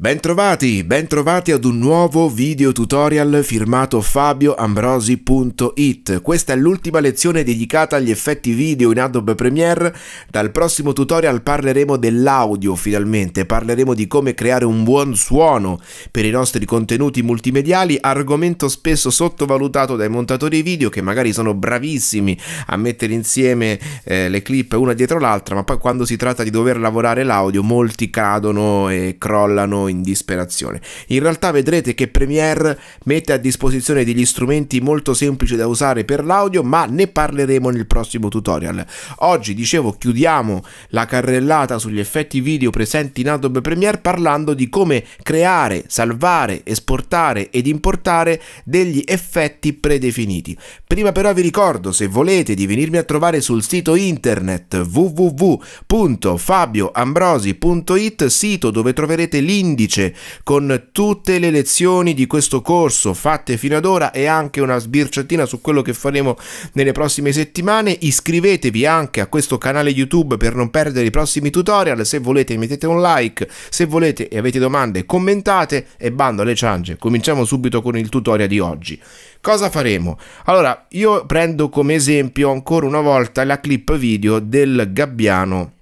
Bentrovati, bentrovati ad un nuovo video tutorial firmato fabioambrosi.it. Questa è l'ultima lezione dedicata agli effetti video in Adobe Premiere. Dal prossimo tutorial parleremo dell'audio finalmente, parleremo di come creare un buon suono per i nostri contenuti multimediali, argomento spesso sottovalutato dai montatori video che magari sono bravissimi a mettere insieme eh, le clip una dietro l'altra, ma poi quando si tratta di dover lavorare l'audio molti cadono e crollano in disperazione. In realtà vedrete che Premiere mette a disposizione degli strumenti molto semplici da usare per l'audio, ma ne parleremo nel prossimo tutorial. Oggi, dicevo, chiudiamo la carrellata sugli effetti video presenti in Adobe Premiere parlando di come creare, salvare, esportare ed importare degli effetti predefiniti. Prima però vi ricordo, se volete, di venirmi a trovare sul sito internet www.fabioambrosi.it, sito dove troverete l'indice indice con tutte le lezioni di questo corso fatte fino ad ora e anche una sbirciatina su quello che faremo nelle prossime settimane. Iscrivetevi anche a questo canale YouTube per non perdere i prossimi tutorial. Se volete mettete un like, se volete e avete domande commentate e bando alle ciance. Cominciamo subito con il tutorial di oggi. Cosa faremo? Allora, io prendo come esempio ancora una volta la clip video del gabbiano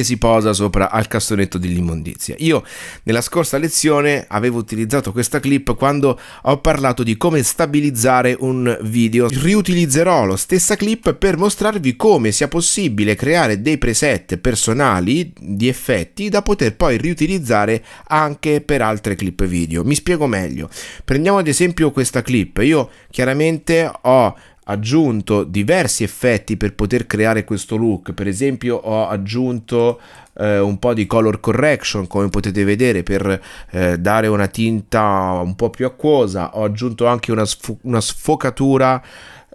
che si posa sopra al cassonetto dell'immondizia. Io nella scorsa lezione avevo utilizzato questa clip quando ho parlato di come stabilizzare un video. Riutilizzerò la stessa clip per mostrarvi come sia possibile creare dei preset personali di effetti da poter poi riutilizzare anche per altre clip video. Mi spiego meglio. Prendiamo ad esempio questa clip. Io chiaramente ho aggiunto diversi effetti per poter creare questo look per esempio ho aggiunto eh, un po' di color correction come potete vedere per eh, dare una tinta un po' più acquosa ho aggiunto anche una, sf una sfocatura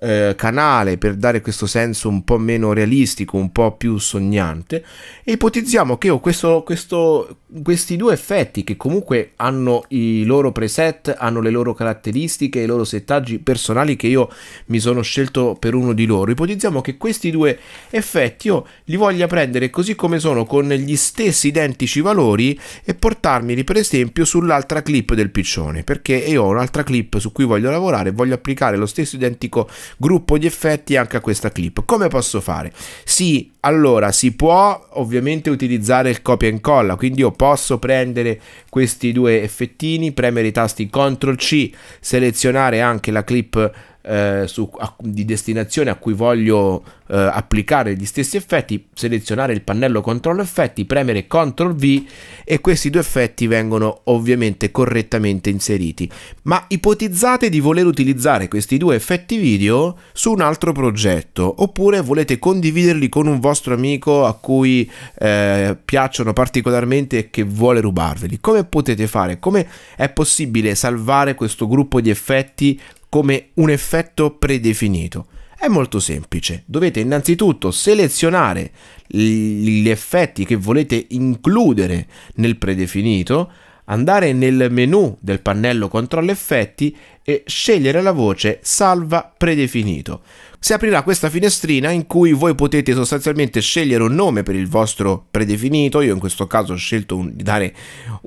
eh, canale per dare questo senso un po' meno realistico, un po' più sognante e ipotizziamo che ho oh, questo, questo, questi due effetti che comunque hanno i loro preset, hanno le loro caratteristiche, i loro settaggi personali che io mi sono scelto per uno di loro, ipotizziamo che questi due effetti io oh, li voglia prendere così come sono con gli stessi identici valori e portarmeli per esempio sull'altra clip del piccione perché io ho un'altra clip su cui voglio lavorare voglio applicare lo stesso identico gruppo di effetti anche a questa clip. Come posso fare? Sì, allora si può ovviamente utilizzare il copia e incolla, quindi io posso prendere questi due effettini, premere i tasti CTRL C, selezionare anche la clip eh, su, a, di destinazione a cui voglio eh, applicare gli stessi effetti, selezionare il pannello controllo effetti, premere CTRL V e questi due effetti vengono ovviamente correttamente inseriti. Ma ipotizzate di voler utilizzare questi due effetti video su un altro progetto oppure volete condividerli con un vostro amico a cui eh, piacciono particolarmente e che vuole rubarveli. Come potete fare? Come è possibile salvare questo gruppo di effetti come un effetto predefinito. È molto semplice, dovete innanzitutto selezionare gli effetti che volete includere nel predefinito, andare nel menu del pannello controllo effetti e scegliere la voce salva predefinito. Si aprirà questa finestrina in cui voi potete sostanzialmente scegliere un nome per il vostro predefinito, io in questo caso ho scelto di dare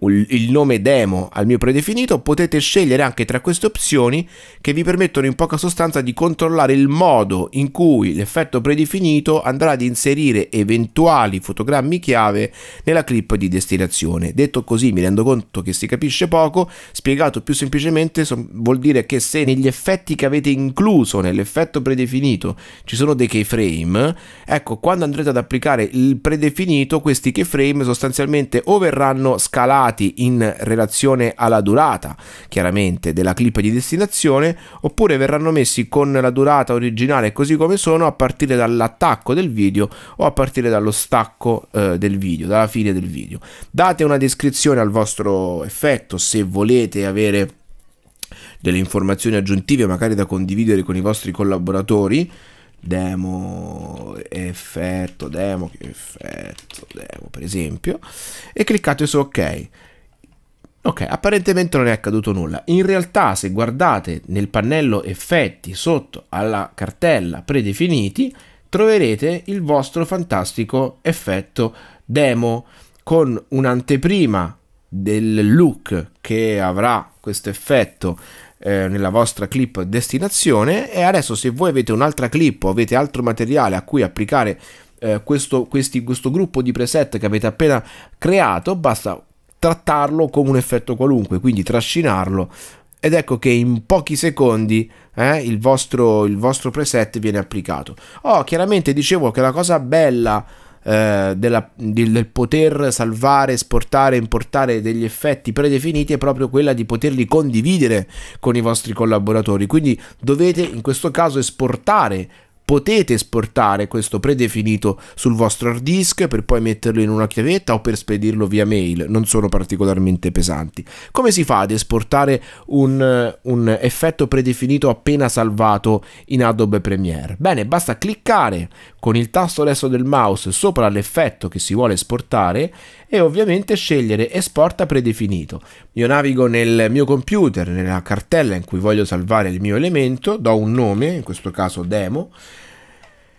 un, il nome demo al mio predefinito, potete scegliere anche tra queste opzioni che vi permettono in poca sostanza di controllare il modo in cui l'effetto predefinito andrà ad inserire eventuali fotogrammi chiave nella clip di destinazione. Detto così mi rendo conto che si capisce poco, spiegato più semplicemente vuol dire dire che se negli effetti che avete incluso nell'effetto predefinito ci sono dei keyframe, ecco quando andrete ad applicare il predefinito questi keyframe sostanzialmente o verranno scalati in relazione alla durata chiaramente della clip di destinazione oppure verranno messi con la durata originale così come sono a partire dall'attacco del video o a partire dallo stacco eh, del video, dalla fine del video. Date una descrizione al vostro effetto se volete avere delle informazioni aggiuntive magari da condividere con i vostri collaboratori demo effetto demo effetto demo per esempio e cliccate su ok ok apparentemente non è accaduto nulla in realtà se guardate nel pannello effetti sotto alla cartella predefiniti troverete il vostro fantastico effetto demo con un'anteprima del look che avrà questo effetto eh, nella vostra clip destinazione e adesso se voi avete un'altra clip o avete altro materiale a cui applicare eh, questo, questi, questo gruppo di preset che avete appena creato basta trattarlo come un effetto qualunque quindi trascinarlo ed ecco che in pochi secondi eh, il, vostro, il vostro preset viene applicato. Oh, chiaramente dicevo che la cosa bella eh, della, di, del poter salvare, esportare, importare degli effetti predefiniti è proprio quella di poterli condividere con i vostri collaboratori. Quindi dovete in questo caso esportare potete esportare questo predefinito sul vostro hard disk per poi metterlo in una chiavetta o per spedirlo via mail, non sono particolarmente pesanti. Come si fa ad esportare un, un effetto predefinito appena salvato in Adobe Premiere? Bene, basta cliccare con il tasto destro del mouse sopra l'effetto che si vuole esportare e ovviamente scegliere esporta predefinito. Io navigo nel mio computer, nella cartella in cui voglio salvare il mio elemento, do un nome, in questo caso demo,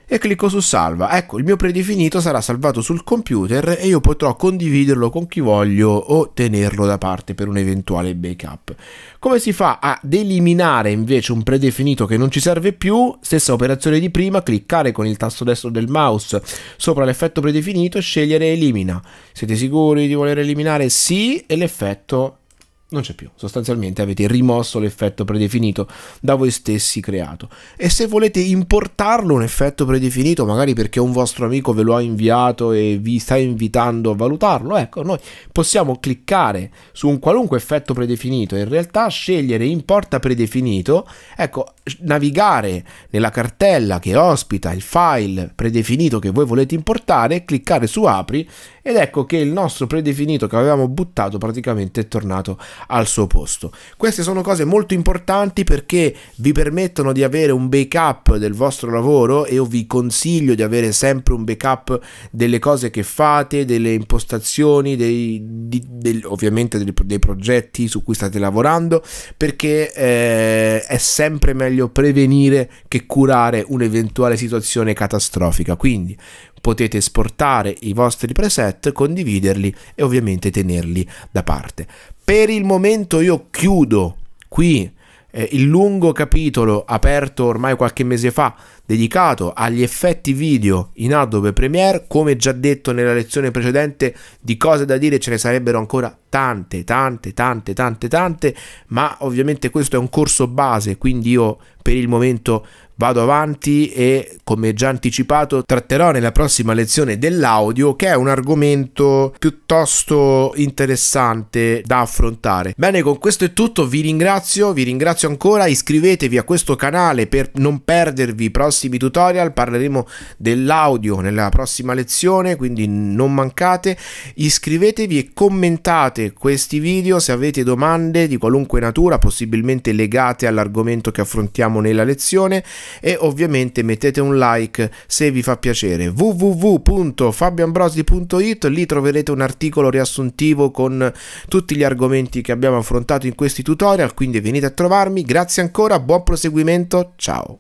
e clicco su salva. Ecco, il mio predefinito sarà salvato sul computer e io potrò condividerlo con chi voglio o tenerlo da parte per un eventuale backup. Come si fa ad eliminare invece un predefinito che non ci serve più? Stessa operazione di prima, cliccare con il tasto destro del mouse sopra l'effetto predefinito e scegliere elimina. Siete sicuri di voler eliminare? Sì, e l'effetto non c'è più. Sostanzialmente avete rimosso l'effetto predefinito da voi stessi creato. E se volete importarlo un effetto predefinito, magari perché un vostro amico ve lo ha inviato e vi sta invitando a valutarlo, ecco, noi possiamo cliccare su un qualunque effetto predefinito, in realtà scegliere importa predefinito, ecco, navigare nella cartella che ospita il file predefinito che voi volete importare, cliccare su apri ed ecco che il nostro predefinito che avevamo buttato praticamente è tornato al suo posto. Queste sono cose molto importanti perché vi permettono di avere un backup del vostro lavoro e io vi consiglio di avere sempre un backup delle cose che fate, delle impostazioni, dei, di, del, ovviamente dei, dei, progetti su cui state lavorando perché eh, è sempre meglio prevenire che curare un'eventuale situazione catastrofica. Quindi potete esportare i vostri preset, condividerli e ovviamente tenerli da parte. Per il momento io chiudo qui eh, il lungo capitolo aperto ormai qualche mese fa dedicato agli effetti video in Adobe Premiere, come già detto nella lezione precedente di cose da dire ce ne sarebbero ancora tante, tante, tante, tante, tante, ma ovviamente questo è un corso base, quindi io per il momento vado avanti e come già anticipato tratterò nella prossima lezione dell'audio che è un argomento piuttosto interessante da affrontare. Bene, con questo è tutto, vi ringrazio, vi ringrazio ancora, iscrivetevi a questo canale per non perdervi i prossimi prossimi tutorial parleremo dell'audio nella prossima lezione, quindi non mancate. Iscrivetevi e commentate questi video se avete domande di qualunque natura, possibilmente legate all'argomento che affrontiamo nella lezione e ovviamente mettete un like se vi fa piacere. www.fabioambrosi.it lì troverete un articolo riassuntivo con tutti gli argomenti che abbiamo affrontato in questi tutorial, quindi venite a trovarmi. Grazie ancora, buon proseguimento, ciao!